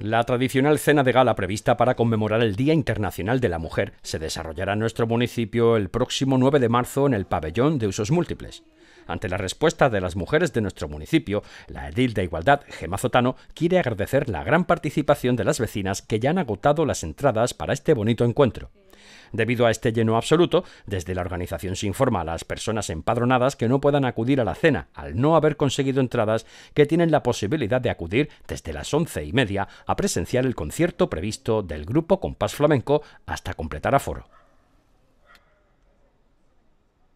La tradicional cena de gala prevista para conmemorar el Día Internacional de la Mujer se desarrollará en nuestro municipio el próximo 9 de marzo en el pabellón de usos múltiples. Ante la respuesta de las mujeres de nuestro municipio, la edil de Igualdad, Gemazotano quiere agradecer la gran participación de las vecinas que ya han agotado las entradas para este bonito encuentro. Debido a este lleno absoluto, desde la organización se informa a las personas empadronadas que no puedan acudir a la cena, al no haber conseguido entradas, que tienen la posibilidad de acudir desde las once y media a presenciar el concierto previsto del grupo Compás Flamenco hasta completar aforo.